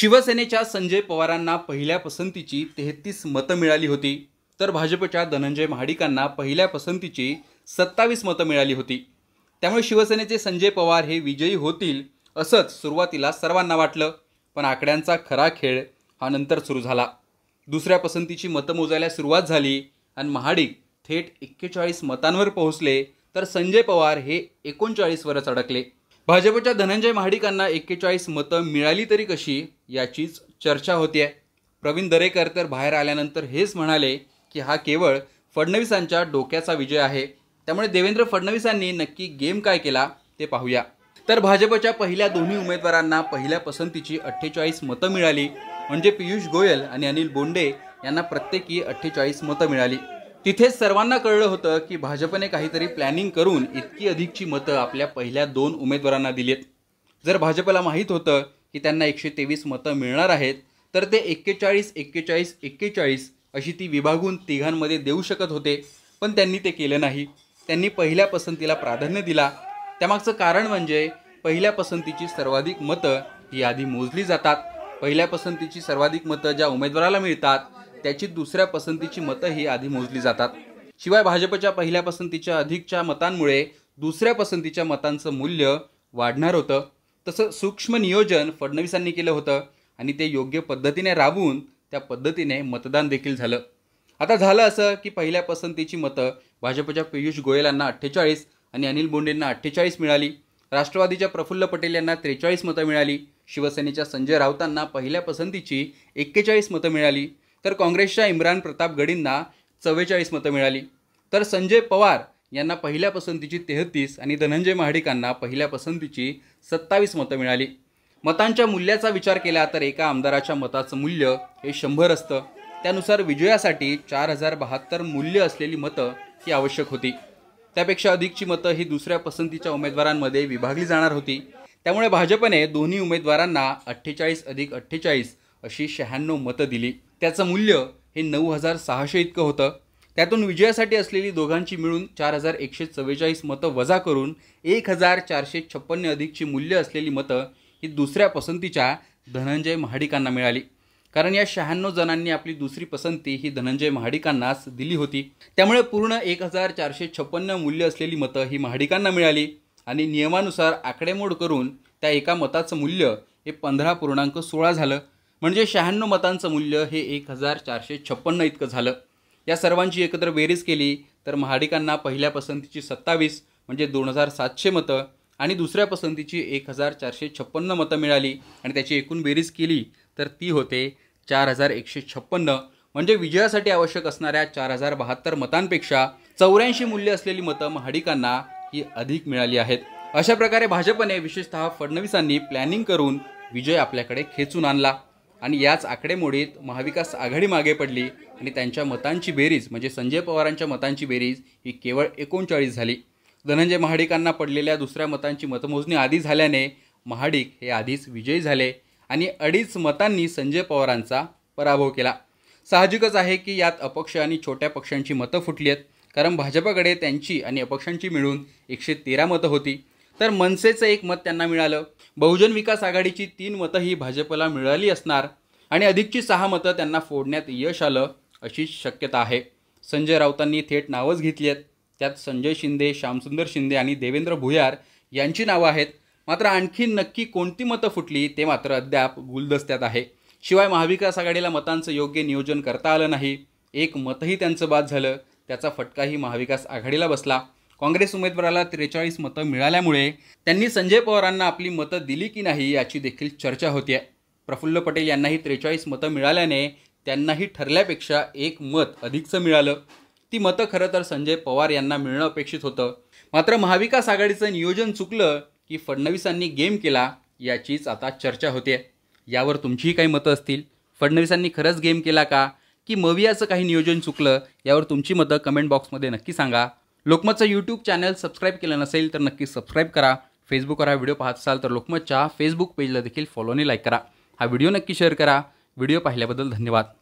शिवसेनेच्या संजय पवारांना पहिल्या पसंतीची तेहतीस मतं मिळाली होती तर भाजपच्या धनंजय महाडिकांना पहिल्या पसंतीची सत्तावीस मतं मिळाली होती त्यामुळे शिवसेनेचे संजय पवार हे विजयी होतील असंच सुरुवातीला सर्वांना वाटलं पण आकड्यांचा खरा खेळ हा नंतर सुरू झाला दुसऱ्या पसंतीची मतं मोजायला सुरुवात झाली आणि महाडिक थेट एक्केचाळीस मतांवर पोहोचले तर संजय पवार हे एकोणचाळीसवरच अडकले भाजपच्या धनंजय महाडिकांना एक्केचाळीस मतं मिळाली तरी कशी याचीच चर्चा होती आहे प्रवीण दरेकर तर बाहेर आल्यानंतर हेच म्हणाले की हा केवळ फडणवीसांच्या डोक्याचा विजय आहे त्यामुळे देवेंद्र फडणवीसांनी नक्की गेम काय केला ते पाहूया तर भाजपच्या पहिल्या दोन्ही उमेदवारांना पहिल्या पसंतीची अठ्ठेचाळीस मतं मिळाली म्हणजे पियुष गोयल आणि अनिल बोंडे यांना प्रत्येकी अठ्ठेचाळीस मतं मिळाली तिथे सर्वांना कळलं होतं की भाजपने काहीतरी प्लॅनिंग करून इतकी अधिकची मतं आपल्या पहिल्या दोन उमेदवारांना दिलीत जर भाजपला माहीत होतं की त्यांना एकशे तेवीस मतं मिळणार आहेत तर ते एक्केचाळीस एक्केचाळीस एक्केचाळीस अशी ती विभागून तिघांमध्ये देऊ शकत होते पण त्यांनी ते केलं नाही त्यांनी पहिल्या पसंतीला प्राधान्य दिला त्यामागचं कारण म्हणजे पहिल्या पसंतीची सर्वाधिक मतं ही आधी मोजली जातात पहिल्या पसंतीची सर्वाधिक मतं ज्या उमेदवाराला मिळतात त्याची दुसऱ्या पसंतीची मतंही आधी मोजली जातात शिवाय भाजपच्या पहिल्या पसंतीच्या अधिकच्या मतांमुळे दुसऱ्या पसंतीच्या मतांचं मूल्य वाढणार होतं तसं सूक्ष्म नियोजन फडणवीसांनी केलं होतं आणि ते योग्य पद्धतीने राबवून त्या पद्धतीने मतदान देखील झालं आता झालं असं की पहिल्या पसंतीची मतं भाजपच्या पियुष गोयल यांना अठ्ठेचाळीस आणि अनिल बोंडेंना अठ्ठेचाळीस मिळाली राष्ट्रवादीच्या प्रफुल्ल पटेल यांना त्रेचाळीस मतं मिळाली शिवसेनेच्या संजय राऊतांना पहिल्या पसंतीची एक्केचाळीस मतं मिळाली तर काँग्रेसच्या इम्रान प्रताप गडींना चव्वेचाळीस मतं मिळाली तर संजय पवार यांना पहिल्या पसंतीची तेहतीस आणि धनंजय महाडिकांना पहिल्या पसंतीची सत्तावीस मतं मिळाली मतांच्या मूल्याचा विचार केला तर एका आमदाराच्या मताचं मूल्य हे शंभर असतं त्यानुसार विजयासाठी चार हजार बहात्तर मूल्य असलेली मतं ही आवश्यक होती त्यापेक्षा अधिकची मतं ही दुसऱ्या पसंतीच्या उमेदवारांमध्ये विभागली जाणार होती त्यामुळे भाजपने दोन्ही उमेदवारांना अठ्ठेचाळीस अधिक अठ्ठेचाळीस अशी शहाण्णव मतं दिली त्याचं मूल्य हे नऊ हजार सहाशे इतकं होतं त्यातून विजयासाठी असलेली दोघांची मिळून चार हजार एकशे चव्वेचाळीस मतं वजा करून एक हजार चारशे छप्पन्न अधिकची मूल्य असलेली मतं ही दुसऱ्या पसंतीच्या धनंजय महाडिकांना मिळाली कारण या शहाण्णव जणांनी आपली दुसरी पसंती ही धनंजय महाडिकांनाच दिली होती त्यामुळे पूर्ण एक हजार चारशे छप्पन्न मूल्य असलेली मतं ही महाडिकांना मिळाली आणि नियमानुसार आकडेमोड करून त्या एका मताचं मूल्य हे पंधरा पूर्णांक सोळा झालं म्हणजे शहाण्णव मतांचं मूल्य हे एक हजार चारशे छप्पन्न इतकं झालं या सर्वांची एकत्र बेरीज केली तर महाडिकांना पहिल्या पसंतीची सत्तावीस म्हणजे दोन हजार सातशे मतं आणि दुसऱ्या पसंतीची एक हजार चारशे छप्पन्न मतं मिळाली आणि त्याची एकूण बेरीज केली तर ती होते चार हजार एकशे छप्पन्न म्हणजे विजयासाठी आवश्यक असणाऱ्या चार हजार बहात्तर मतांपेक्षा चौऱ्याऐंशी मूल्य असलेली मतं महाडिकांना ही अधिक मिळाली आहेत अशा प्रकारे भाजपने विशेषतः फडणवीसांनी प्लॅनिंग करून विजय आपल्याकडे खेचून आणला आणि याच आकडेमोडीत महाविकास आघाडी मागे पडली आणि त्यांच्या मतांची बेरीज म्हणजे संजय पवारांच्या मतांची बेरीज ही केवळ एकोणचाळीस झाली धनंजय महाडिकांना पडलेल्या दुसऱ्या मतांची मतमोजणी आधी झाल्याने महाडिक हे आधीच विजयी झाले आणि अडीच मतांनी संजय पवारांचा पराभव केला साहजिकच आहे की यात अपक्ष आणि छोट्या पक्षांची मतं फुटली आहेत कारण भाजपाकडे त्यांची आणि अपक्षांची मिळून एकशे तेरा मतं होती तर मनसेचं एक मत त्यांना मिळालं बहुजन विकास आघाडीची तीन मतं ही भाजपला मिळाली असणार आणि अधिकची सहा मतं त्यांना फोडण्यात यश आलं अशी शक्यता आहे संजय राऊतांनी थेट नावंच घेतली आहेत त्यात संजय शिंदे श्यामसुंदर शिंदे आणि देवेंद्र भुयार यांची नावं आहेत मात्र आणखी नक्की कोणती मतं फुटली ते मात्र अद्याप गुलदस्त्यात आहे शिवाय महाविकास आघाडीला मतांचं योग्य नियोजन करता आलं नाही एक मतही त्यांचं बाद झालं त्याचा फटकाही महाविकास आघाडीला बसला काँग्रेस उमेदवाराला त्रेचाळीस मतं मिळाल्यामुळे त्यांनी संजय पवारांना आपली मतं दिली की नाही याची देखील चर्चा होती आहे प्रफुल्ल पटेल यांनाही त्रेचाळीस मतं मिळाल्याने त्यांनाही ठरल्यापेक्षा एक मत अधिकचं मिळालं ती मतं खरं तर संजय पवार यांना मिळणं अपेक्षित होतं मात्र महाविकास आघाडीचं नियोजन चुकलं की फडणवीसांनी गेम केला याचीच आता चर्चा होते यावर तुमचीही काही मतं असतील फडणवीसांनी खरंच गेम केला का की मवियाचं काही नियोजन चुकलं यावर तुमची मतं कमेंट बॉक्समध्ये नक्की सांगा लोकमतचं यूट्यूब चॅनल सबस्क्राईब केलं नसेल तर नक्की सबस्क्राईब करा फेसबुकवर हा व्हिडिओ पाहत असाल तर लोकमतच्या फेसबुक पेजला देखील आणि लाईक करा हा व्हिडिओ नक्की शेअर करा व्हिडिओ पाहिल्याबद्दल धन्यवाद